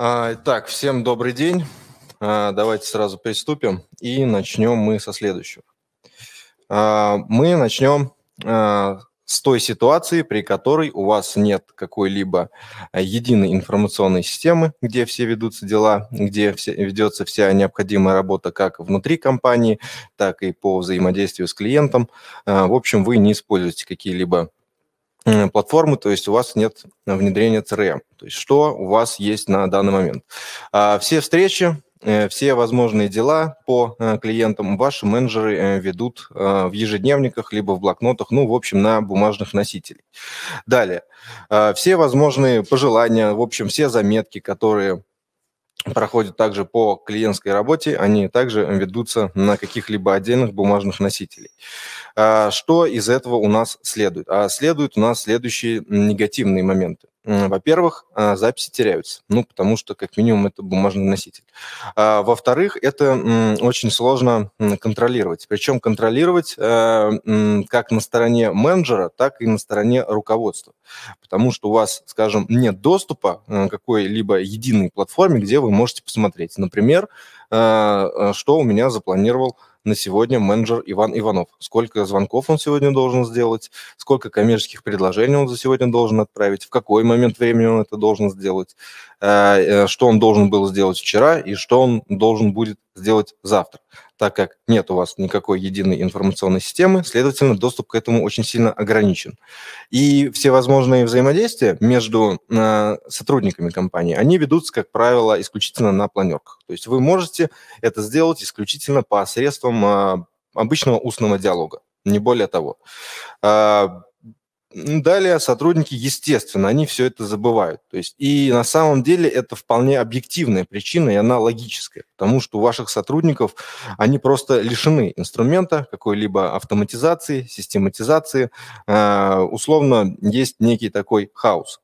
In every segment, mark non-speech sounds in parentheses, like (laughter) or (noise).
А, так, всем добрый день. А, давайте сразу приступим и начнем мы со следующего. А, мы начнем с той ситуации, при которой у вас нет какой-либо единой информационной системы, где все ведутся дела, где все, ведется вся необходимая работа как внутри компании, так и по взаимодействию с клиентом. В общем, вы не используете какие-либо Э, платформы, то есть у вас нет внедрения CRM. То есть что у вас есть на данный момент. А, все встречи, э, все возможные дела по э, клиентам ваши менеджеры ведут в ежедневниках, либо в блокнотах, ну, в общем, на бумажных носителях. Далее. А, все возможные пожелания, в общем, все заметки, которые проходят также по клиентской работе, они также ведутся на каких-либо отдельных бумажных носителей. А, что из этого у нас следует? А следуют у нас следующие негативные моменты. Во-первых, а, записи теряются, ну, потому что, как минимум, это бумажный носитель. А, во-вторых, это очень сложно контролировать. Причем контролировать э, как на стороне менеджера, так и на стороне руководства. Потому что у вас, скажем, нет доступа э, к какой-либо единой платформе, где вы можете посмотреть, например, э, что у меня запланировал на сегодня менеджер Иван Иванов. Сколько звонков он сегодня должен сделать, сколько коммерческих предложений он за сегодня должен отправить, в какой момент времени он это должен сделать, э, э, что он должен был сделать вчера и что он должен будет сделать завтра так как нет у вас никакой единой информационной системы, следовательно, доступ к этому очень сильно ограничен. И все возможные взаимодействия между э, сотрудниками компании, они ведутся, как правило, исключительно на планерках. То есть вы можете это сделать исключительно посредством э, обычного устного диалога, не более того. Э, Далее сотрудники, естественно, они все это забывают. То есть, и на самом деле это вполне объективная причина, и она логическая, потому что у ваших сотрудников они просто лишены инструмента какой-либо автоматизации, систематизации. Э, условно, есть некий такой хаос.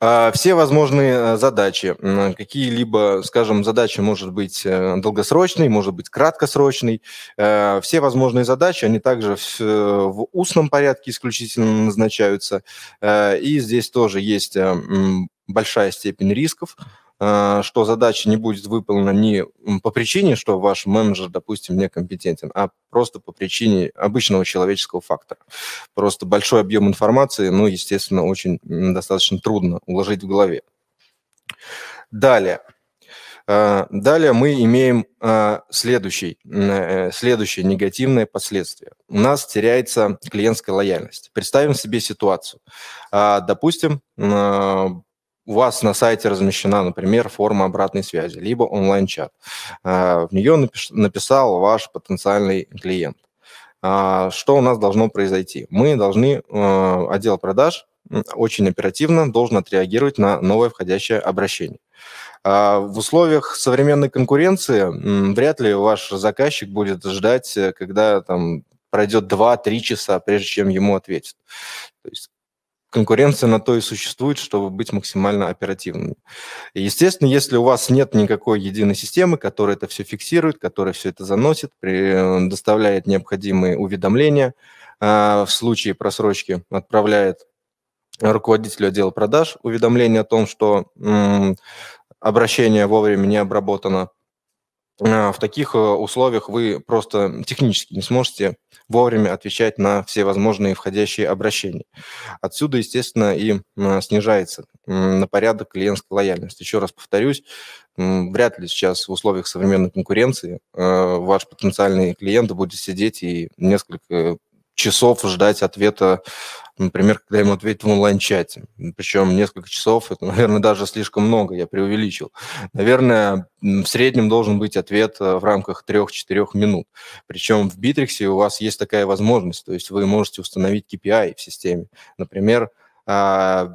А, все возможные э, задачи, какие-либо, скажем, задачи может быть э, долгосрочной, может быть краткосрочной. Э, все возможные задачи, они также в устном порядке исключительно назначаются. И здесь тоже есть большая степень рисков, а, что задача не будет выполнена не по причине, что ваш менеджер, допустим, некомпетентен, а просто по причине обычного человеческого фактора. Просто большой объем информации, ну, естественно, очень достаточно трудно уложить в голове. Далее. А, далее мы имеем а, следующий, э, следующее негативное последствие. У нас теряется клиентская лояльность. Представим себе ситуацию. Допустим, у вас на сайте размещена, например, форма обратной связи, либо онлайн-чат. А, в нее написал ваш потенциальный клиент. А, что у нас должно произойти? Мы должны, а, отдел продаж очень оперативно должен отреагировать на новое входящее обращение. В условиях современной конкуренции вряд ли ваш заказчик будет ждать, э, когда там пройдет 2-3 часа, прежде чем ему ответят. То есть конкуренция на то и существует, чтобы быть максимально оперативными. И, естественно, если у вас нет никакой единой системы, которая это все фиксирует, которая все это заносит, при, э, доставляет необходимые уведомления э, в случае просрочки, отправляет руководителю отдела продаж уведомление о том, что м, обращение вовремя не обработано, Э, в таких э, условиях вы просто технически не сможете вовремя отвечать на все возможные входящие обращения. Отсюда, естественно, и э, снижается на порядок клиентская лояльность. Еще раз повторюсь, вряд ли сейчас в условиях современной конкуренции ваш потенциальный клиент будет сидеть и несколько часов ждать ответа, например, когда ему ответят в онлайн-чате. Причем несколько часов, это, (laughs) наверное, даже слишком много, я преувеличил. Наверное, в среднем должен быть ответ э, в рамках 3-4 минут. Причем в Битриксе у вас есть такая возможность, то есть вы можете установить KPI в системе. Например, а,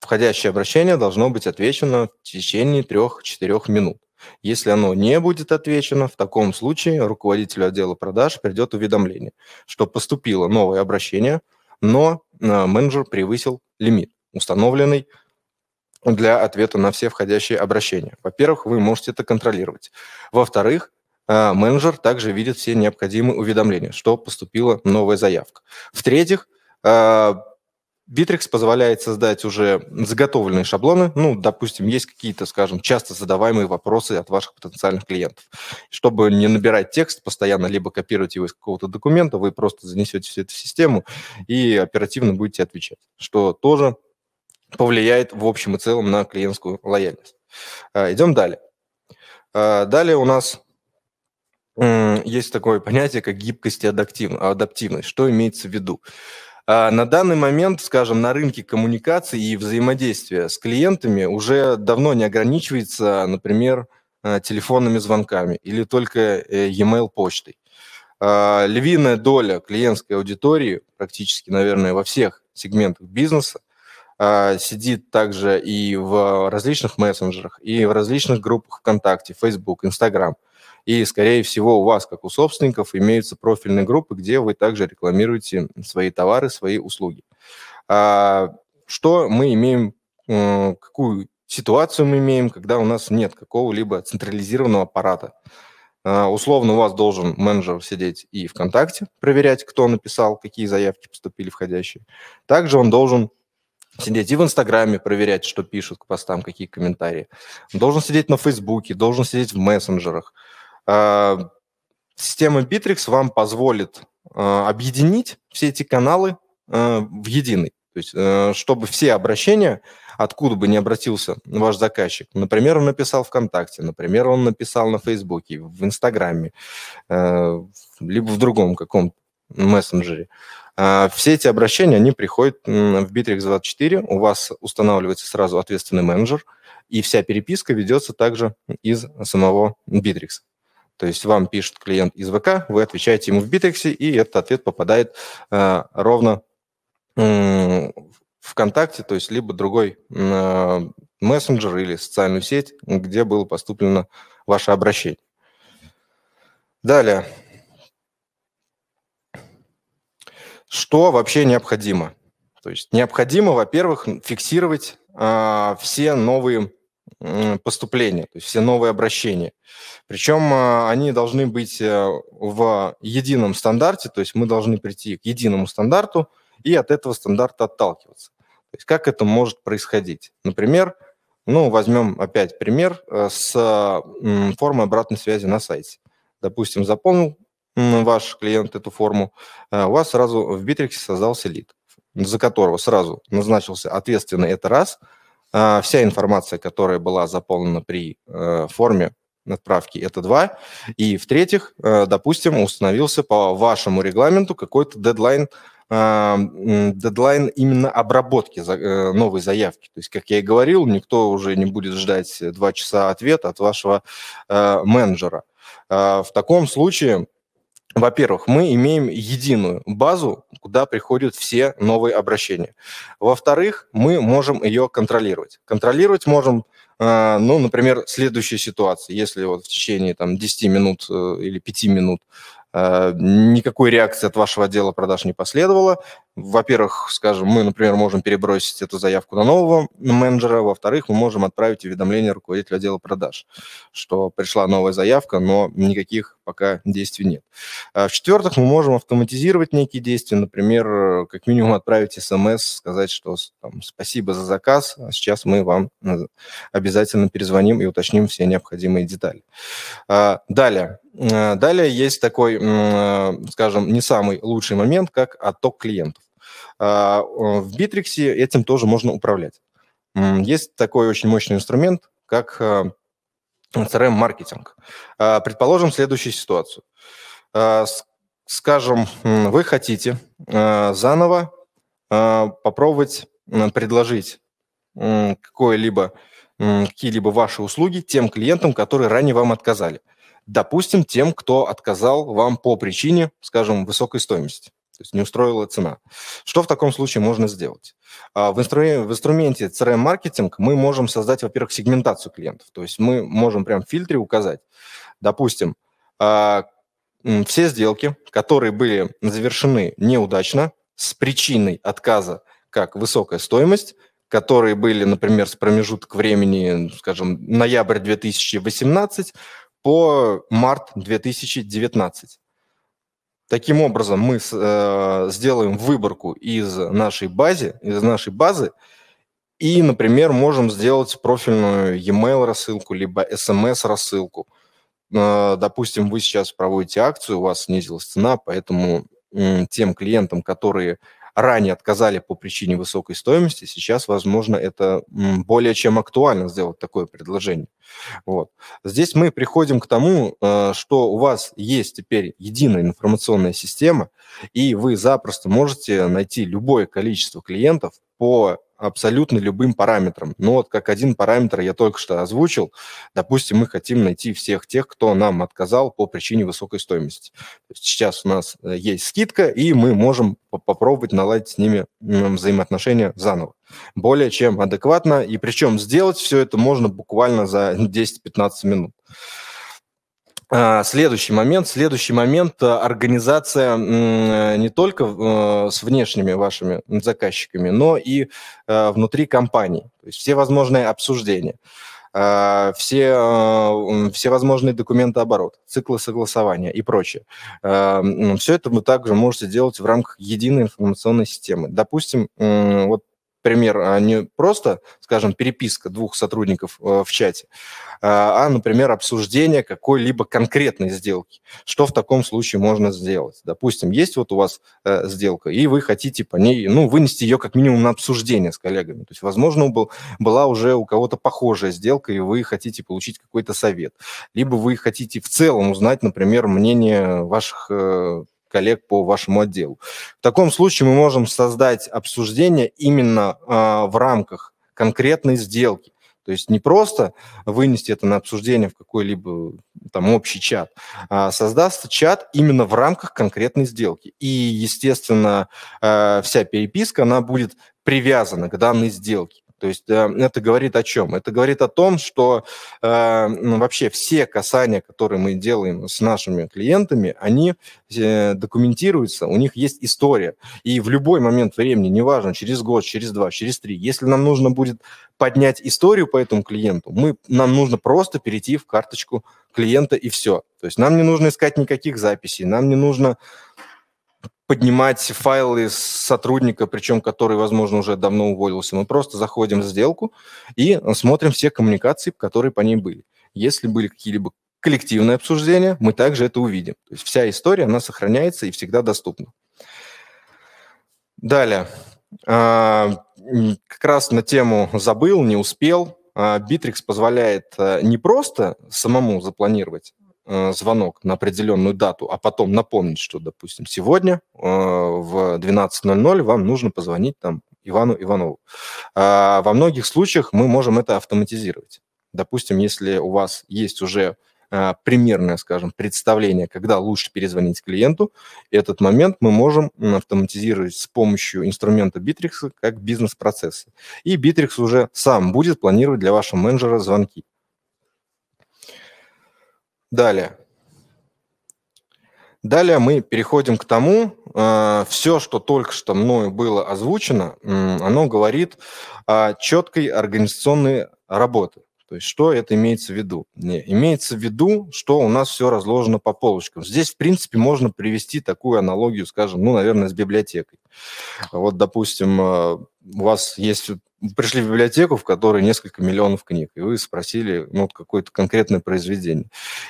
входящее обращение должно быть отвечено в течение 3-4 минут. Если оно не будет отвечено, в таком случае руководителю отдела продаж придет уведомление, что поступило новое обращение, но э, менеджер превысил лимит, установленный для ответа на все входящие обращения. Во-первых, вы можете это контролировать. Во-вторых, э, менеджер также видит все необходимые уведомления, что поступила новая заявка. В-третьих, э, Bittrex позволяет создать уже заготовленные шаблоны. Ну, допустим, есть какие-то, скажем, часто задаваемые вопросы от ваших потенциальных клиентов. Чтобы не набирать текст постоянно, либо копировать его из какого-то документа, вы просто занесете все это в систему и оперативно будете отвечать, что тоже повлияет в общем и целом на клиентскую лояльность. А, идем далее. А, далее у нас есть такое понятие, как гибкость и адаптивность. Что имеется в виду? А, на данный момент, скажем, на рынке коммуникации и взаимодействия с клиентами уже давно не ограничивается, например, э, телефонными звонками или только э, e-mail почтой. А, львиная доля клиентской аудитории, практически, наверное, во всех сегментах бизнеса, а, сидит также и в различных мессенджерах, и в различных группах ВКонтакте, Facebook, Instagram – и, скорее всего, у вас, как у собственников, имеются профильные группы, где вы также рекламируете свои товары, свои услуги. А, что мы имеем, э, какую ситуацию мы имеем, когда у нас нет какого-либо централизированного аппарата. А, условно у вас должен менеджер сидеть и ВКонтакте, проверять, кто написал, какие заявки поступили входящие. Также он должен сидеть и в Инстаграме, проверять, что пишут к постам, какие комментарии. Он должен сидеть на Фейсбуке, должен сидеть в мессенджерах – Э, система Bittrex вам позволит э, объединить все эти каналы э, в единый. То есть, чтобы все обращения, откуда бы ни обратился ваш заказчик, например, он написал ВКонтакте, например, он написал на Фейсбуке, в Инстаграме, либо в другом каком-то мессенджере, все эти обращения, они приходят в Bittrex 24, у вас устанавливается сразу ответственный менеджер, и вся переписка ведется также из самого Bittrex. То есть вам пишет клиент из ВК, вы отвечаете ему в битексе, и этот ответ попадает э, ровно э, ВКонтакте, то есть либо другой э, мессенджер или социальную сеть, где было поступлено ваше обращение. Далее. Что вообще необходимо? То есть необходимо, во-первых, фиксировать э, все новые поступления, то есть все новые обращения. Причем а, они должны быть э, в едином стандарте, то есть мы должны прийти к единому стандарту и от этого стандарта отталкиваться. То есть как это может происходить? Например, ну, возьмем опять пример э, с формой обратной связи на сайте. Допустим, заполнил ваш клиент эту форму, э, у вас сразу в Битриксе создался лид, за которого сразу назначился ответственный, это раз – а, вся информация, которая была заполнена при э, форме отправки, это два. И в-третьих, э, допустим, установился по вашему регламенту какой-то дедлайн, а, дедлайн именно обработки э, новой заявки. То есть, как я и говорил, никто уже не будет ждать два часа ответа от вашего менеджера. А, в таком случае во-первых, мы имеем единую базу, куда приходят все новые обращения. Во-вторых, мы можем ее контролировать. Контролировать можем, э, ну, например, следующие ситуации. Если вот в течение там, 10 минут э, или 5 минут э, никакой реакции от вашего отдела продаж не последовало, во-первых, скажем, мы, например, можем перебросить эту заявку на нового менеджера. Во-вторых, мы можем отправить уведомление руководителю отдела продаж, что пришла новая заявка, но никаких пока действий нет. А в-четвертых, мы можем автоматизировать некие действия, например, как минимум отправить смс, сказать, что там, спасибо за заказ, а сейчас мы вам э, обязательно перезвоним и уточним все необходимые детали. А далее, э, Далее есть такой, э, скажем, не самый лучший момент, как отток клиентов. А, э, в Битриксе этим тоже можно управлять. Есть такой очень мощный инструмент, как CRM-маркетинг. Э, а, предположим следующую ситуацию. А, скажем, вы хотите заново попробовать предложить какое-либо, какие-либо ваши услуги тем клиентам, которые ранее вам отказали. Допустим, тем, кто отказал вам по причине, скажем, высокой стоимости то есть не устроила цена. Что в таком случае можно сделать? А, в, инстру... в инструменте CRM-маркетинг мы можем создать, во-первых, сегментацию клиентов. То есть мы можем прям в фильтре указать, допустим, а, все сделки, которые были завершены неудачно с причиной отказа, как высокая стоимость, которые были, например, с промежуток времени, скажем, ноябрь 2018 по март 2019. Таким образом, мы э, сделаем выборку из нашей базы, из нашей базы, и, например, можем сделать профильную e-mail рассылку, либо SMS рассылку. Э, допустим, вы сейчас проводите акцию, у вас снизилась цена, поэтому э, тем клиентам, которые ранее отказали по причине высокой стоимости, сейчас, возможно, это более чем актуально сделать такое предложение. Вот. Здесь мы приходим к тому, э, что у вас есть теперь единая информационная система, и вы запросто можете найти любое количество клиентов по абсолютно любым параметром. Но вот как один параметр я только что озвучил, допустим, мы хотим найти всех тех, кто нам отказал по причине высокой стоимости. Сейчас у нас э, есть скидка, и мы можем попробовать наладить с ними взаимоотношения заново. Более чем адекватно, и причем сделать все это можно буквально за 10-15 минут. А, следующий момент. Следующий момент – организация не только э, с внешними вашими заказчиками, но и э, внутри компании. То есть все возможные обсуждения, а, все, э, все возможные документы оборот, циклы согласования и прочее. А, все это вы также можете делать в рамках единой информационной системы. Допустим, вот например, а не просто, скажем, переписка двух сотрудников э, в чате, а, а, например, обсуждение какой-либо конкретной сделки. Что в таком случае можно сделать? Допустим, есть вот у вас э, сделка, и вы хотите по ней, ну, вынести ее как минимум на обсуждение с коллегами. То есть, возможно, был, была уже у кого-то похожая сделка, и вы хотите получить какой-то совет. Либо вы хотите в целом узнать, например, мнение ваших э, коллег по вашему отделу. В таком случае мы можем создать обсуждение именно э, в рамках конкретной сделки. То есть не просто вынести это на обсуждение в какой-либо там общий чат, а создастся чат именно в рамках конкретной сделки. И, естественно, э, вся переписка, она будет привязана к данной сделке. То есть это говорит о чем? Это говорит о том, что э, ну, вообще все касания, которые мы делаем с нашими клиентами, они э, документируются, у них есть история. И в любой момент времени, неважно, через год, через два, через три, если нам нужно будет поднять историю по этому клиенту, мы, нам нужно просто перейти в карточку клиента и все. То есть нам не нужно искать никаких записей, нам не нужно поднимать файлы сотрудника, причем который, возможно, уже давно уволился. Мы просто заходим в сделку и смотрим все коммуникации, которые по ней были. Если были какие-либо коллективные обсуждения, мы также это увидим. То есть вся история, она сохраняется и всегда доступна. Далее. А, как раз на тему «забыл», «не успел». Bittrex а, позволяет э, не просто самому запланировать э, звонок на определенную дату, а потом напомнить, что, допустим, сегодня э, в 12.00 вам нужно позвонить там Ивану Иванову. Э, во многих случаях мы можем это автоматизировать. Допустим, если у вас есть уже э, примерное, скажем, представление, когда лучше перезвонить клиенту. Этот момент мы можем автоматизировать с помощью инструмента Bittrex как бизнес-процессы. И Bittrex уже сам будет планировать для вашего менеджера звонки. Далее. Далее мы переходим к тому, э, все, что только что мною было озвучено, э, оно говорит о четкой организационной работе. То есть что это имеется в виду? Не, имеется в виду, что у нас все разложено по полочкам. Здесь, в принципе, можно привести такую аналогию, скажем, ну, наверное, с библиотекой. Вот, допустим, а, у вас есть пришли в библиотеку, в которой несколько миллионов книг, и вы спросили ну, какое-то конкретное произведение.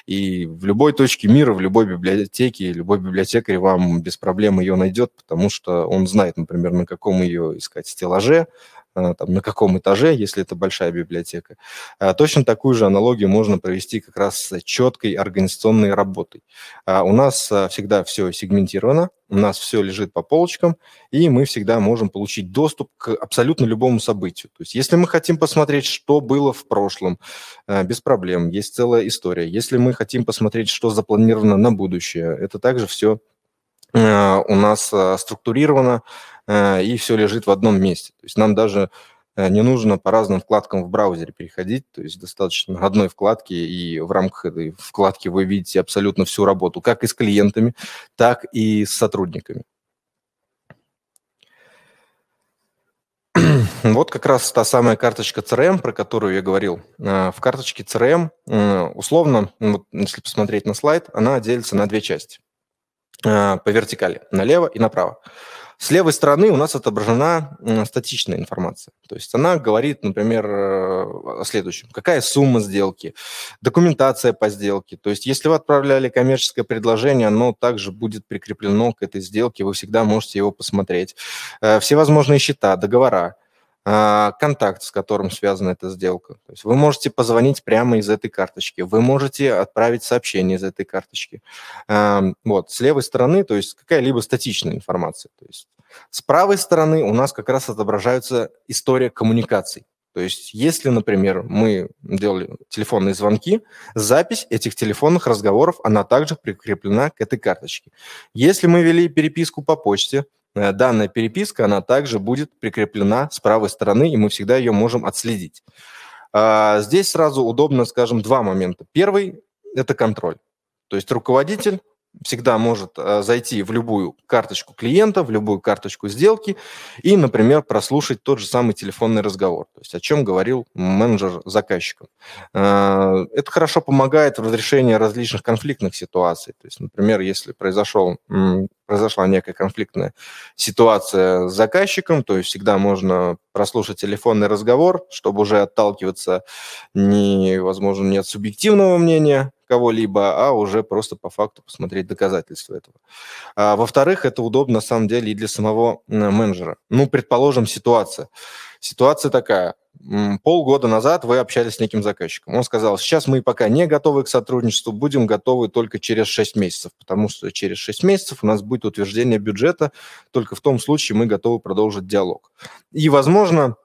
И в любой точке мира, в любой библиотеке, любой библиотекарь вам без проблем ее найдет, потому что он знает, например, на каком ее искать стеллаже, а, там, на каком этаже, если это большая библиотека. А, точно такую же аналогию можно провести как раз с четкой организационной работой. А, у нас всегда все сегментировано, у нас все лежит по полочкам, и мы всегда можем получить доступ к абсолютно любому событию. То есть если мы хотим посмотреть, что было в прошлом, без проблем, есть целая история. Если мы хотим посмотреть, что запланировано на будущее, это также все у нас структурировано, Э, и все лежит в одном месте. То есть нам даже э, не нужно по разным вкладкам в браузере переходить, то есть достаточно одной вкладки, и в рамках этой вкладки вы видите абсолютно всю работу, как и с клиентами, так и с сотрудниками. (clears throat) Вот как раз та самая карточка CRM, эм, про которую я говорил. Э, в карточке CRM, эм, условно, ну вот если посмотреть на слайд, она делится на две части по вертикали, налево и направо. С левой стороны у нас отображена статичная информация. То есть она говорит, например, э, о следующем. Какая сумма сделки, документация по сделке. То есть если вы отправляли коммерческое предложение, оно также будет прикреплено к этой сделке, вы всегда можете его посмотреть. Э, Все возможные счета, договора, а, контакт, с которым связана эта сделка. То есть вы можете позвонить прямо из этой карточки, вы можете отправить сообщение из этой карточки. Вот, с левой стороны, то есть какая-либо статичная информация. То есть с правой стороны у нас как раз отображается история коммуникаций. То есть если, например, мы делали телефонные звонки, запись этих телефонных разговоров, она также прикреплена к этой карточке. Если мы вели переписку по почте, Э, данная переписка, она также будет прикреплена с правой стороны, и мы всегда ее можем отследить. А, здесь сразу удобно, скажем, два момента. Первый – это контроль. То есть руководитель всегда может э, зайти в любую карточку клиента, в любую карточку сделки и, например, прослушать тот же самый телефонный разговор, то есть о чем говорил менеджер с заказчиком. Э, это хорошо помогает в разрешении различных конфликтных ситуаций. То есть, например, если произошел произошла некая конфликтная ситуация с заказчиком, то есть всегда можно прослушать телефонный разговор, чтобы уже отталкиваться не, возможно, не от субъективного мнения кого-либо, а уже просто по факту посмотреть доказательства этого. А, во-вторых, это удобно на самом деле и для самого менеджера. Ну, предположим, ситуация. Ситуация такая полгода назад вы общались с неким заказчиком. Он сказал, сейчас мы пока не готовы к сотрудничеству, будем готовы только через 6 месяцев, потому что через 6 месяцев у нас будет утверждение бюджета, только в том случае мы готовы продолжить диалог. И, возможно,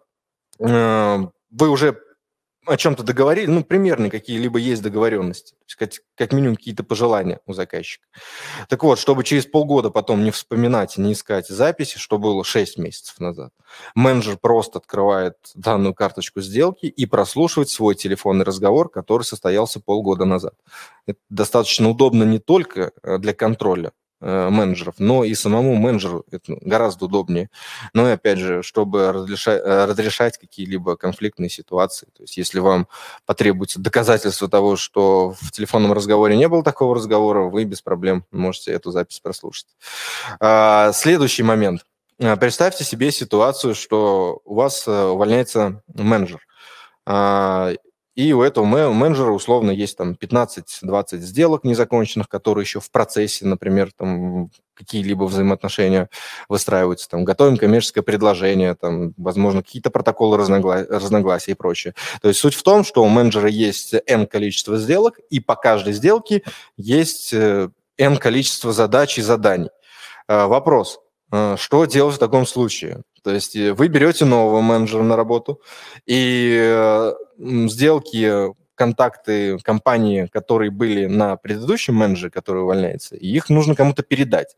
э, вы уже о чем-то договорились, ну, примерно какие-либо есть договоренности, то есть как, как минимум какие-то пожелания у заказчика. Так вот, чтобы через полгода потом не вспоминать и не искать записи, что было 6 месяцев назад, менеджер просто открывает данную карточку сделки и прослушивает свой телефонный разговор, который состоялся полгода назад. Это достаточно удобно не только э, для контроля Э, менеджеров, но и самому менеджеру это гораздо удобнее. но и опять же, чтобы разрешать, э, разрешать какие-либо конфликтные ситуации, то есть если вам потребуется доказательство того, что в телефонном разговоре не было такого разговора, вы без проблем можете эту запись прослушать. А, следующий момент. А, представьте себе ситуацию, что у вас э, увольняется менеджер а, и у этого менеджера условно есть там 15-20 сделок незаконченных, которые еще в процессе, например, там какие-либо взаимоотношения выстраиваются, там готовим коммерческое предложение, там, возможно, какие-то протоколы разногла... разногласий и прочее. То есть суть в том, что у менеджера есть N количество сделок, и по каждой сделке есть э, N количество задач и заданий. А, вопрос, э, что делать в таком случае? То есть э, вы берете нового менеджера на работу, и э, сделки, контакты компании, которые были на предыдущем менеджере, который увольняется, их нужно кому-то передать.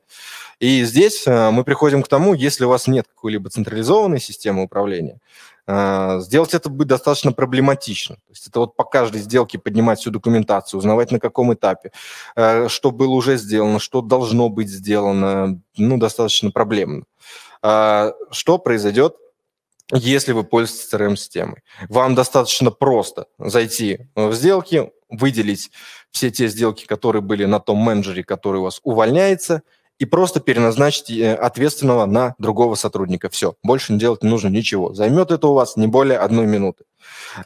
И здесь э, мы приходим к тому, если у вас нет какой-либо централизованной системы управления, а, сделать это будет достаточно проблематично. То есть это вот по каждой сделке поднимать всю документацию, узнавать на каком этапе, а, что было уже сделано, что должно быть сделано, ну, достаточно проблемно. А, что произойдет, если вы пользуетесь CRM-системой? Вам достаточно просто зайти в сделки, выделить все те сделки, которые были на том менеджере, который у вас увольняется – и просто переназначить э, ответственного на другого сотрудника. Все, больше не делать не нужно ничего. Займет это у вас не более одной минуты.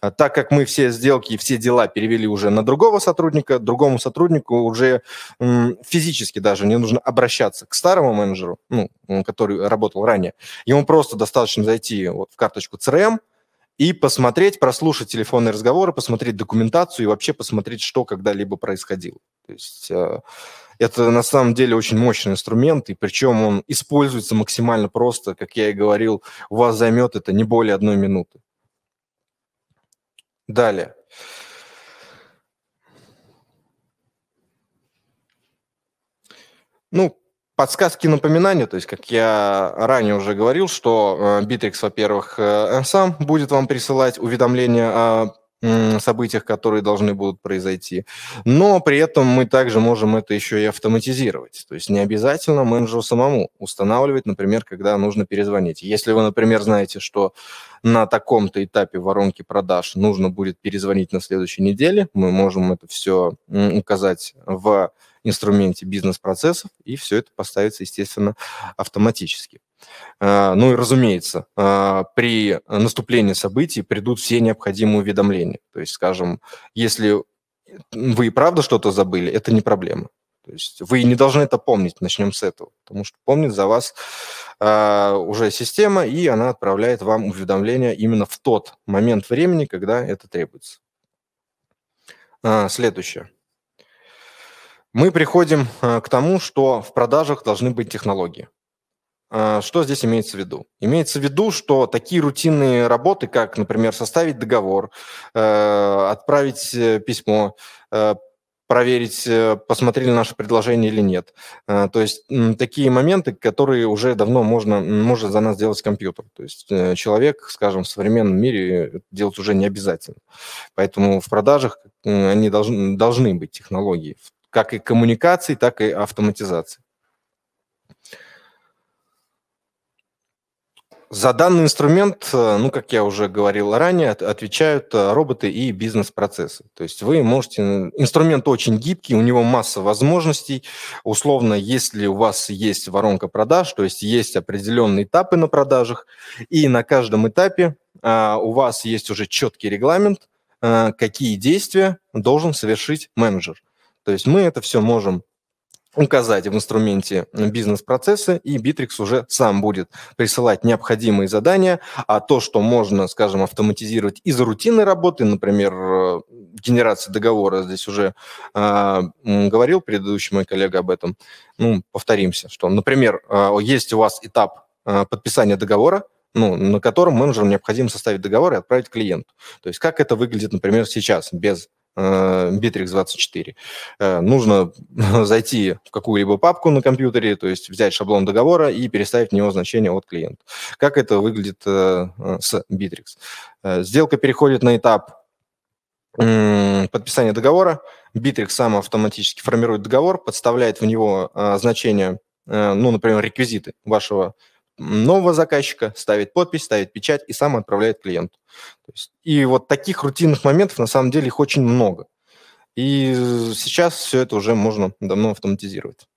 А так как мы все сделки и все дела перевели уже на другого сотрудника, другому сотруднику уже физически даже не нужно обращаться к старому менеджеру, ну, который работал ранее. Ему просто достаточно зайти вот в карточку CRM, и посмотреть, прослушать телефонные разговоры, посмотреть документацию и вообще посмотреть, что когда-либо происходило. То есть а, это на самом деле очень мощный инструмент, и причем он используется максимально просто, как я и говорил, у вас займет это не более одной минуты. Далее. Ну, подсказки и напоминания, то есть, как я ранее уже говорил, что э, Bittrex, во-первых, э, сам будет вам присылать уведомления о событиях, которые должны будут произойти. Но при этом мы также можем это еще и автоматизировать. То есть не обязательно менеджеру самому устанавливать, например, когда нужно перезвонить. Если вы, например, знаете, что на таком-то этапе воронки продаж нужно будет перезвонить на следующей неделе, мы можем это все указать в инструменте бизнес-процессов, и все это поставится, естественно, автоматически. А, ну и, разумеется, а, при наступлении событий придут все необходимые уведомления. То есть, скажем, если вы и правда что-то забыли, это не проблема. То есть вы не должны это помнить, начнем с этого, потому что помнит за вас э, уже система, и она отправляет вам уведомления именно в тот момент времени, когда это требуется. А, следующее мы приходим э, к тому, что в продажах должны быть технологии. А, что здесь имеется в виду? Имеется в виду, что такие рутинные работы, как, например, составить договор, э, отправить э, письмо, проверить, посмотрели наше предложение или нет. То есть такие моменты, которые уже давно можно, может за нас делать компьютер. То есть человек, скажем, в современном мире делать уже не обязательно. Поэтому в продажах они должны, должны быть технологии в как и коммуникаций, так и автоматизации. За данный инструмент, ну, как я уже говорил ранее, отвечают э, роботы и бизнес-процессы. То есть вы можете... Инструмент очень гибкий, у него масса возможностей. Условно, если у вас есть воронка продаж, то есть есть определенные этапы на продажах, и на каждом этапе а, у вас есть уже четкий регламент, э, какие действия должен совершить менеджер. То есть мы это все можем указать в инструменте бизнес-процессы, и Bittrex уже сам будет присылать необходимые задания, а то, что можно, скажем, автоматизировать из рутинной работы, например, э, генерация договора, здесь уже э, говорил предыдущий мой коллега об этом, ну, повторимся, что, например, э, есть у вас этап э, подписания договора, ну, на котором менеджеру необходимо составить договор и отправить клиенту. То есть как это выглядит, например, сейчас без Bittrex24. Э, э, нужно (laughs) зайти в какую-либо папку на компьютере, то есть взять шаблон договора и переставить в него значение от клиента. Как это выглядит э, с Bittrex? Сделка переходит на этап подписания договора. Bittrex сам автоматически формирует договор, подставляет в него значение, ну, например, реквизиты вашего нового заказчика, ставит подпись, ставит печать и сам отправляет клиенту. Есть, и вот таких рутинных моментов на самом деле их очень много. И сейчас все это уже можно давно автоматизировать.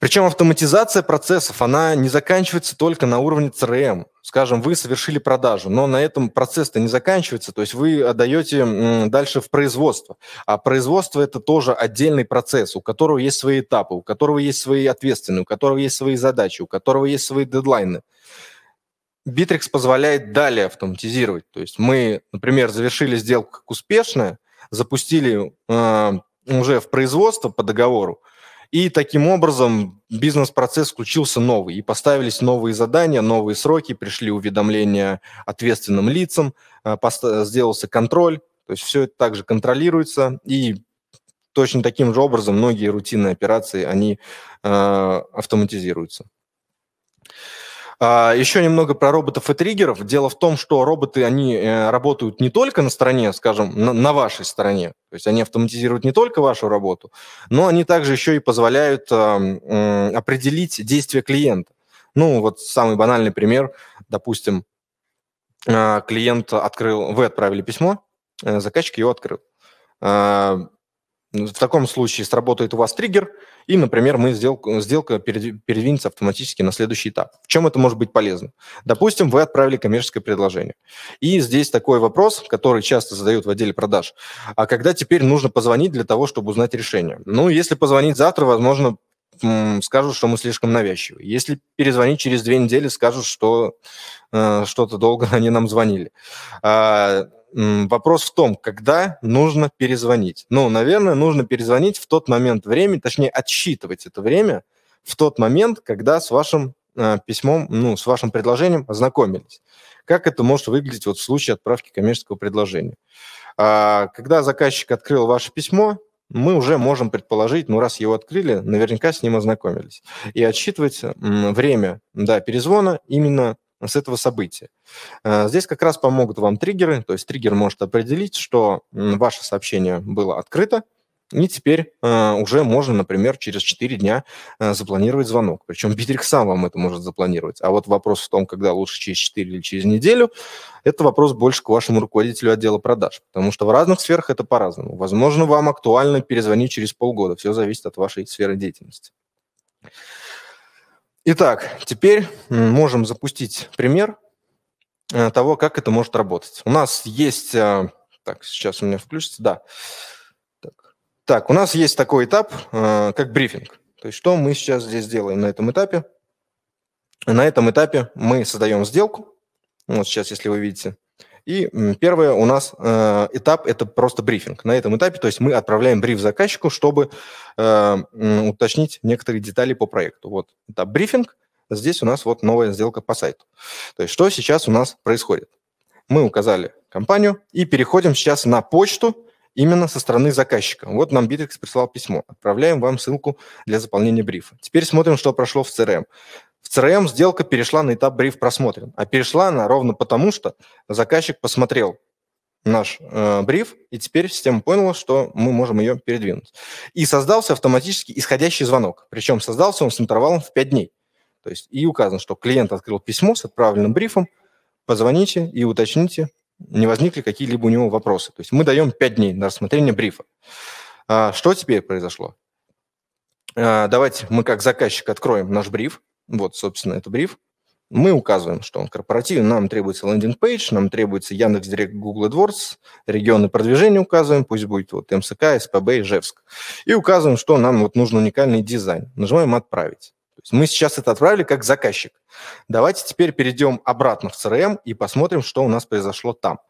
Причем автоматизация процессов, она не заканчивается только на уровне CRM. Скажем, вы совершили продажу, но на этом процесс-то не заканчивается, то есть вы отдаете дальше в производство. А производство – это тоже отдельный процесс, у которого есть свои этапы, у которого есть свои ответственные, у которого есть свои задачи, у которого есть свои дедлайны. Bittrex позволяет далее автоматизировать. То есть мы, например, завершили сделку как успешная, запустили э, уже в производство по договору, и таким образом бизнес-процесс включился новый, и поставились новые задания, новые сроки, пришли уведомления ответственным лицам, э, сделался контроль, то есть все это также контролируется, и точно таким же образом многие рутинные операции, они э, автоматизируются. А, еще немного про роботов и триггеров. Дело в том, что роботы, они э, работают не только на стороне, скажем, на вашей стороне. То есть они автоматизируют не только вашу работу, но они также еще и позволяют эм, определить действия клиента. Ну, вот самый банальный пример, допустим, э, клиент открыл, вы отправили письмо, э, заказчик его открыл ну, в таком случае сработает у вас триггер, и, например, мы сделка, сделка передвинется автоматически на следующий этап. В чем это может быть полезно? Допустим, вы отправили коммерческое предложение. И здесь такой вопрос, который часто задают в отделе продаж. А когда теперь нужно позвонить для того, чтобы узнать решение? Ну, если позвонить завтра, возможно, скажут, что мы слишком навязчивы. Если перезвонить через две недели, скажут, что э, что-то долго (laughs) они нам звонили. А, вопрос в том, когда нужно перезвонить. Ну, наверное, нужно перезвонить в тот момент времени, точнее, отсчитывать это время в тот момент, когда с вашим э, письмом, ну, с вашим предложением ознакомились. Как это может выглядеть вот в случае отправки коммерческого предложения? А, когда заказчик открыл ваше письмо, мы уже можем предположить, ну, раз его открыли, наверняка с ним ознакомились. И отсчитывать время, да, перезвона именно с этого события. Э, здесь как раз помогут вам триггеры, то есть триггер может определить, что ваше сообщение было открыто, и теперь э, уже можно, например, через 4 дня э, запланировать звонок. Причем Битрик сам вам это может запланировать. А вот вопрос в том, когда лучше через 4 или через неделю, это вопрос больше к вашему руководителю отдела продаж. Потому что в разных сферах это по-разному. Возможно, вам актуально перезвонить через полгода. Все зависит от вашей сферы деятельности. Итак, теперь можем запустить пример э, того, как это может работать. У нас есть... Э, так, сейчас у меня включится, да. Так, так у нас есть такой этап, э, как брифинг. То есть что мы сейчас здесь делаем на этом этапе? На этом этапе мы создаем сделку. Вот сейчас, если вы видите, и первое у нас э, этап – это просто брифинг. На этом этапе, то есть мы отправляем бриф заказчику, чтобы э, уточнить некоторые детали по проекту. Вот этап брифинг. Здесь у нас вот новая сделка по сайту. То есть что сейчас у нас происходит? Мы указали компанию и переходим сейчас на почту, именно со стороны заказчика. Вот нам Bittrex прислал письмо. Отправляем вам ссылку для заполнения брифа. Теперь смотрим, что прошло в CRM. В CRM сделка перешла на этап бриф просмотрен, а перешла она ровно потому, что заказчик посмотрел наш э, бриф, и теперь система поняла, что мы можем ее передвинуть. И создался автоматически исходящий звонок. Причем создался он с интервалом в 5 дней. То есть и указано, что клиент открыл письмо с отправленным брифом, позвоните и уточните, не возникли какие-либо у него вопросы. То есть мы даем 5 дней на рассмотрение брифа. А, что теперь произошло? А, давайте мы как заказчик откроем наш бриф, вот, собственно, это бриф. Мы указываем, что он корпоративный, нам требуется лендинг-пейдж, нам требуется Яндекс Директ, Google AdWords, регионы продвижения указываем, пусть будет вот МСК, СПБ, Ижевск. И указываем, что нам вот нужен уникальный дизайн. Нажимаем «Отправить». То есть мы сейчас это отправили как заказчик. Давайте теперь перейдем обратно в CRM и посмотрим, что у нас произошло там.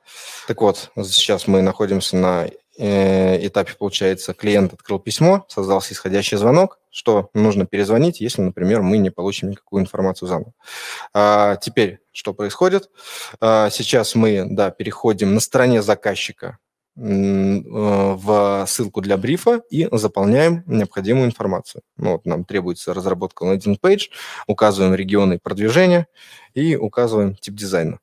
Так вот, сейчас мы находимся на Э, этапе, получается, клиент открыл письмо, создался исходящий звонок, что нужно перезвонить, если, например, мы не получим никакую информацию заново. А теперь что происходит? А сейчас мы да, переходим на стороне заказчика э, в ссылку для брифа и заполняем необходимую информацию. Ну, вот нам требуется разработка лендинг-пейдж, указываем регионы продвижения и указываем тип дизайна,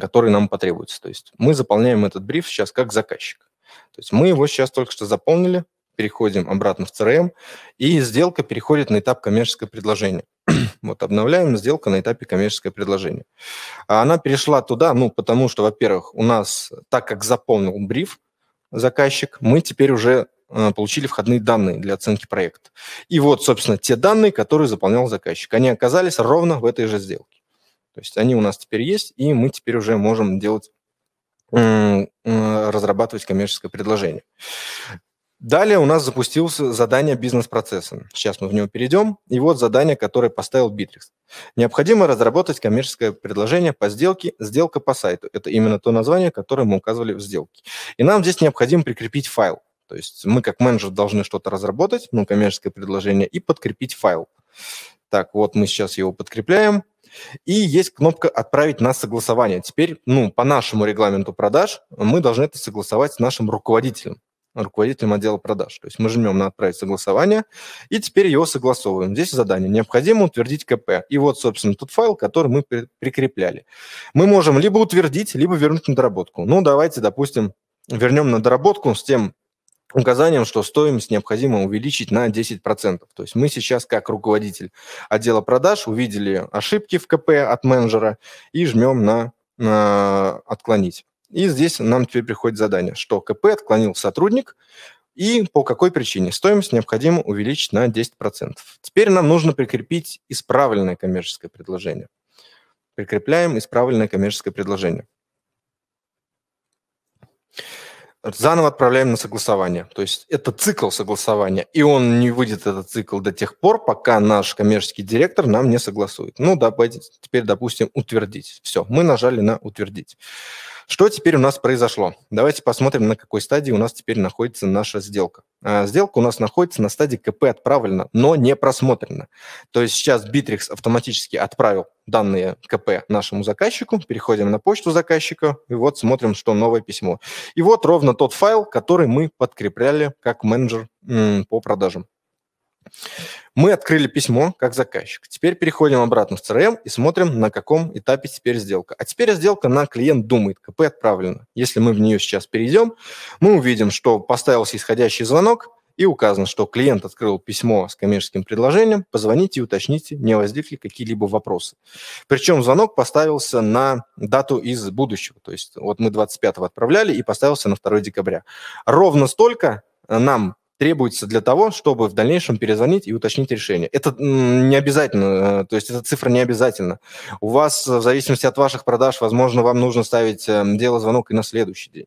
который нам потребуется. То есть мы заполняем этот бриф сейчас как заказчик. То есть мы его сейчас только что заполнили, переходим обратно в CRM, и сделка переходит на этап коммерческое предложение. (clears throat) вот обновляем сделка на этапе коммерческое предложение. А она перешла туда, ну, потому что, во-первых, у нас, так как заполнил бриф заказчик, мы теперь уже э, получили входные данные для оценки проекта. И вот, собственно, те данные, которые заполнял заказчик, они оказались ровно в этой же сделке. То есть они у нас теперь есть, и мы теперь уже можем делать разрабатывать коммерческое предложение. Далее у нас запустился задание бизнес-процесса. Сейчас мы в него перейдем. И вот задание, которое поставил Bittrex. Необходимо разработать коммерческое предложение по сделке, сделка по сайту. Это именно то название, которое мы указывали в сделке. И нам здесь необходимо прикрепить файл. То есть мы как менеджер должны что-то разработать, ну, коммерческое предложение, и подкрепить файл. Так, вот мы сейчас его подкрепляем. И есть кнопка «Отправить на согласование». Теперь, ну, по нашему регламенту продаж мы должны это согласовать с нашим руководителем руководителем отдела продаж. То есть мы жмем на «Отправить согласование», и теперь его согласовываем. Здесь задание. Необходимо утвердить КП. И вот, собственно, тот файл, который мы прикрепляли. Мы можем либо утвердить, либо вернуть на доработку. Ну, давайте, допустим, вернем на доработку с тем указанием, что стоимость необходимо увеличить на 10%. То есть мы сейчас, как руководитель отдела продаж, увидели ошибки в КП от менеджера и жмем на, на «Отклонить». И здесь нам теперь приходит задание, что КП отклонил сотрудник, и по какой причине стоимость необходимо увеличить на 10%. Теперь нам нужно прикрепить исправленное коммерческое предложение. Прикрепляем исправленное коммерческое предложение заново отправляем на согласование. То есть это цикл согласования, и он не выйдет, этот цикл, до тех пор, пока наш коммерческий директор нам не согласует. Ну, да, теперь, допустим, утвердить. Все, мы нажали на утвердить. Что теперь у нас произошло? Давайте посмотрим, на какой стадии у нас теперь находится наша сделка. А, сделка у нас находится на стадии КП отправлена, но не просмотрена. То есть сейчас Bittrex автоматически отправил данные КП нашему заказчику, переходим на почту заказчика, и вот смотрим, что новое письмо. И вот ровно тот файл, который мы подкрепляли как менеджер по продажам. Мы открыли письмо как заказчик. Теперь переходим обратно в CRM и смотрим, на каком этапе теперь сделка. А теперь сделка на клиент думает, КП отправлено. Если мы в нее сейчас перейдем, мы увидим, что поставился исходящий звонок, и указано, что клиент открыл письмо с коммерческим предложением, позвоните и уточните, не возникли какие-либо вопросы. Причем звонок поставился на дату из будущего, то есть вот мы 25 отправляли и поставился на 2 декабря. Ровно столько нам требуется для того, чтобы в дальнейшем перезвонить и уточнить решение. Это не обязательно, э, то есть эта цифра не обязательно. У вас, э, в зависимости от ваших продаж, возможно, вам нужно ставить эм, дело звонок и на следующий день.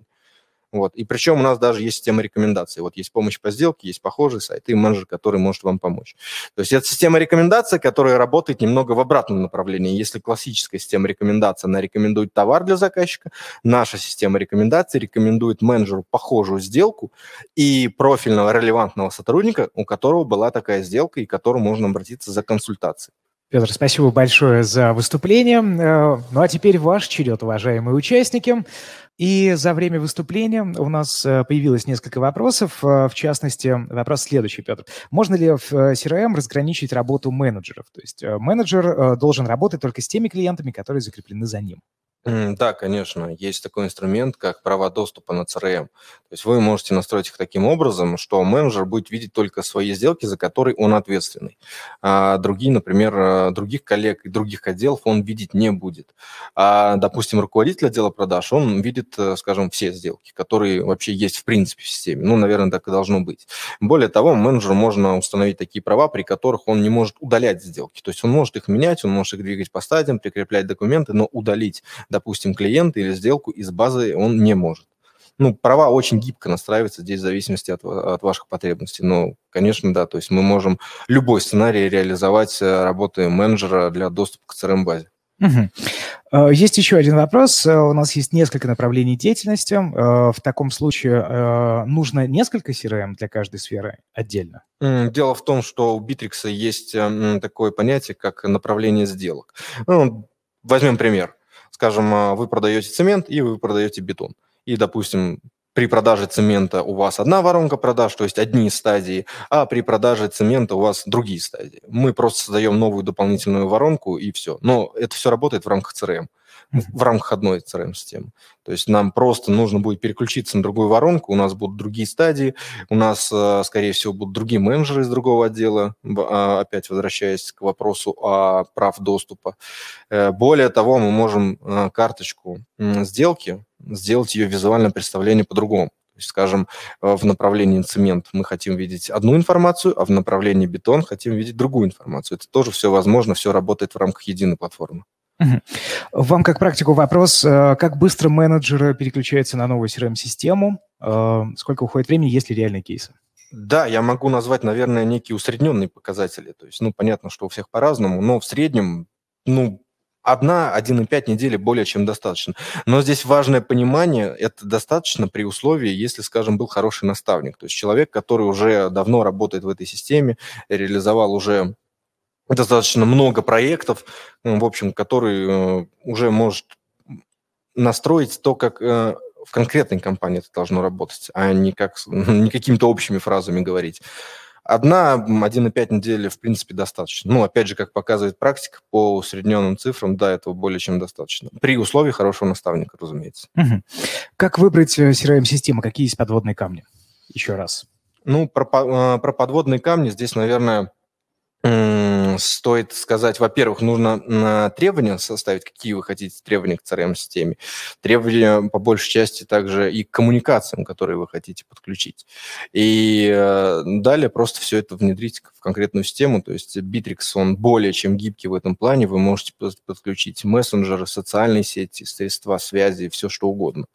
Вот. И причем у нас даже есть система рекомендаций. Вот есть помощь по сделке, есть похожий сайт и менеджер, который может вам помочь. То есть это система рекомендаций, которая работает немного в обратном направлении. Если классическая система рекомендаций, она рекомендует товар для заказчика, наша система рекомендаций рекомендует менеджеру похожую сделку и профильного релевантного сотрудника, у которого была такая сделка и к которому можно обратиться за консультацией. Петр, спасибо большое за выступление. Э, ну а теперь ваш черед, уважаемые участники. И за время выступления у нас э, появилось несколько вопросов. Э, в частности, вопрос следующий, Петр. Можно ли в CRM э, эм разграничить работу менеджеров? То есть менеджер должен работать только с теми клиентами, которые закреплены за ним. Да, конечно, есть такой инструмент, как права доступа на CRM. То есть вы можете настроить их таким образом, что менеджер будет видеть только свои сделки, за которые он ответственный. А другие, например, э, других коллег и других отделов он видеть не будет. А, допустим, руководитель отдела продаж, он видит, э, скажем, все сделки, которые вообще есть в принципе в системе. Ну, наверное, так и должно быть. Более того, менеджеру можно установить такие права, при которых он не может удалять сделки. То есть он может их менять, он может их двигать по стадиям, прикреплять документы, но удалить допустим, клиента или сделку из базы он не может. Ну, права очень гибко настраиваются здесь в зависимости от, э, от ваших потребностей. Но, ну, конечно, да, то есть мы можем любой сценарий реализовать, э, работы менеджера для доступа к CRM-базе. Угу. Э, есть еще один вопрос. У нас есть несколько направлений деятельности. В таком случае нужно несколько CRM для каждой сферы отдельно? Дело в том, что у Битрикса есть такое понятие, как направление сделок. Ну, возьмем пример скажем, а, вы продаете цемент и вы продаете бетон. И, допустим, при продаже цемента у вас одна воронка продаж, то есть одни стадии, а при продаже цемента у вас другие стадии. Мы просто создаем новую дополнительную воронку и все. Но это все работает в рамках CRM в рамках одной CRM-системы. То есть нам просто нужно будет переключиться на другую воронку, у нас будут другие стадии, у нас, э, скорее всего, будут другие менеджеры из другого отдела, а, опять возвращаясь к вопросу о прав доступа. Э, более того, мы можем э, карточку сделки сделать ее визуальное представление по-другому. скажем, в направлении цемент мы хотим видеть одну информацию, а в направлении бетон хотим видеть другую информацию. Это тоже все возможно, все работает в рамках единой платформы. Вам как практику вопрос, э, как быстро менеджеры переключаются на новую CRM-систему, э, сколько уходит времени, есть ли реальные кейсы? Да, я могу назвать, наверное, некие усредненные показатели. То есть, ну, понятно, что у всех по-разному, но в среднем, ну, одна, один и пять недели более чем достаточно. Но здесь важное понимание, это достаточно при условии, если, скажем, был хороший наставник, то есть человек, который уже давно работает в этой системе, реализовал уже достаточно много проектов, в общем, которые э, уже может настроить то, как э, в конкретной компании это должно работать, а не, как, (laughs) не какими-то общими фразами говорить. Одна, 1,5 недели, в принципе, достаточно. Ну, опять же, как показывает практика, по усредненным цифрам, да, этого более чем достаточно. При условии хорошего наставника, разумеется. Угу. Как выбрать CRM-систему? Э, Какие есть подводные камни? Еще раз. Ну, про, про подводные камни здесь, наверное, стоит сказать, во-первых, нужно требования составить, какие вы хотите требования к CRM-системе. Требования, по большей части, также и к коммуникациям, которые вы хотите подключить. И э, далее просто все это внедрить в конкретную систему. То есть Bittrex, он более чем гибкий в этом плане. Вы можете подключить мессенджеры, социальные сети, средства связи, все что угодно.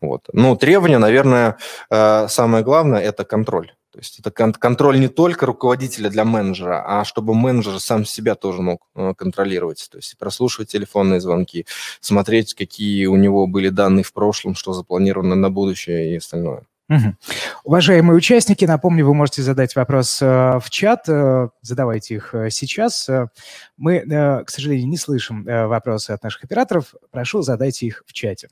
Вот. Но требования, наверное, э, самое главное – это контроль то есть это контроль не только руководителя для менеджера, а чтобы менеджер сам себя тоже мог э, контролировать. То есть прослушивать телефонные звонки, смотреть, какие у него были данные в прошлом, что запланировано на будущее и остальное. Угу. Уважаемые участники, напомню, вы можете задать вопрос э, в чат, э, задавайте их э, сейчас. Э, мы, э, к сожалению, не слышим вопросы от наших операторов. Прошу, задайте их в чате.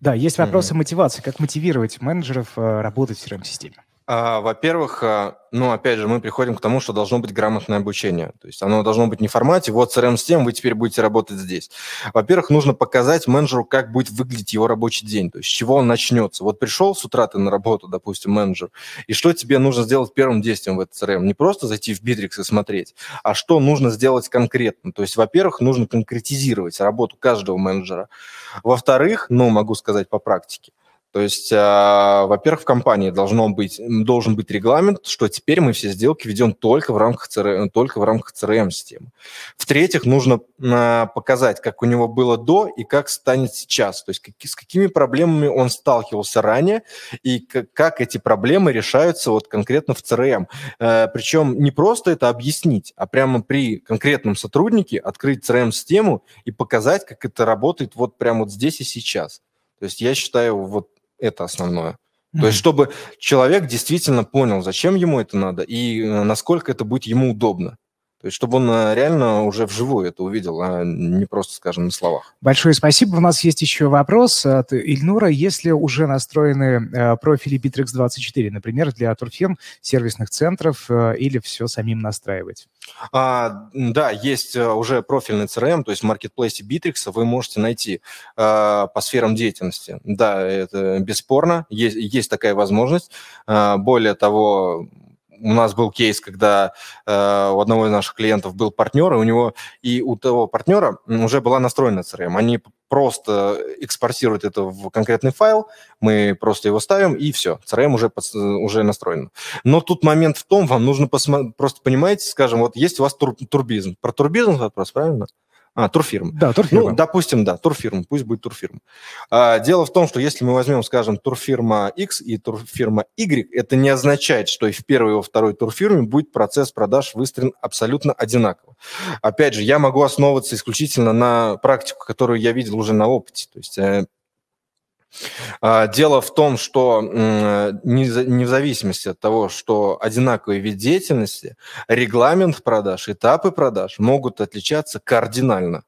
Да, есть вопросы угу. мотивации. Как мотивировать менеджеров работать в CRM-системе? А, во-первых, а, ну, опять же, мы приходим к тому, что должно быть грамотное обучение. То есть оно должно быть не в формате «вот CRM с тем, вы теперь будете работать здесь». Во-первых, нужно показать менеджеру, как будет выглядеть его рабочий день, то есть с чего он начнется. Вот пришел с утра ты на работу, допустим, менеджер, и что тебе нужно сделать первым действием в этот CRM? Не просто зайти в Bittrex и смотреть, а что нужно сделать конкретно. То есть, во-первых, нужно конкретизировать работу каждого менеджера. Во-вторых, ну, могу сказать по практике – то есть, а, во-первых, в компании должно быть, должен быть регламент, что теперь мы все сделки ведем только в рамках э, только в рамках CRM-системы. Эм В-третьих, нужно а, показать, как у него было до и как станет сейчас. То есть, с какими проблемами он сталкивался ранее и как, эти проблемы решаются вот конкретно в CRM. Эм. Э, причем не просто это объяснить, а прямо при конкретном сотруднике открыть CRM-систему эм и показать, как это работает вот прямо вот здесь и сейчас. То есть я считаю, вот это основное. Mm-hmm. То есть, чтобы человек действительно понял, зачем ему это надо и э, насколько это будет ему удобно. То есть, чтобы он э, реально уже вживую это увидел, а не просто, скажем, на словах. Большое спасибо. У нас есть еще вопрос от Ильнура. Если уже настроены э, профили Bittrex24, например, для турфирм, сервисных центров, э, или все самим настраивать? А, да, есть уже профильный CRM, то есть в маркетплейсе Bittrex вы можете найти а, по сферам деятельности. Да, это бесспорно, есть, есть такая возможность. А, более того, у нас был кейс, когда э, у одного из наших клиентов был партнер, и у него и у того партнера уже была настроена CRM. Они просто экспортируют это в конкретный файл, мы просто его ставим, и все, CRM уже, уже настроен. Но тут момент в том, вам нужно посмотреть, просто понимаете, скажем, вот есть у вас тур, турбизм. Про турбизм вопрос, правильно? А, турфирм. Да, турфирма. Ну, допустим, да, турфирм, пусть будет турфирма. А, дело в том, что если мы возьмем, скажем, турфирма X и турфирма Y, это не означает, что и в первой, и во второй турфирме будет процесс продаж выстроен абсолютно одинаково. Опять же, я могу основываться исключительно на практику, которую я видел уже на опыте. То есть э, а, дело в том, что не в зависимости от того, что одинаковый вид деятельности, регламент продаж, этапы продаж могут отличаться кардинально.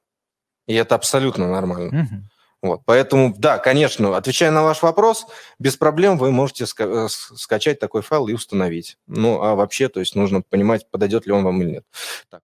И это абсолютно нормально. Угу. Вот. Поэтому, да, конечно, отвечая на ваш вопрос, без проблем вы можете ска- э, скачать такой файл и установить. Ну, а вообще, то есть нужно понимать, подойдет ли он вам или нет. Так.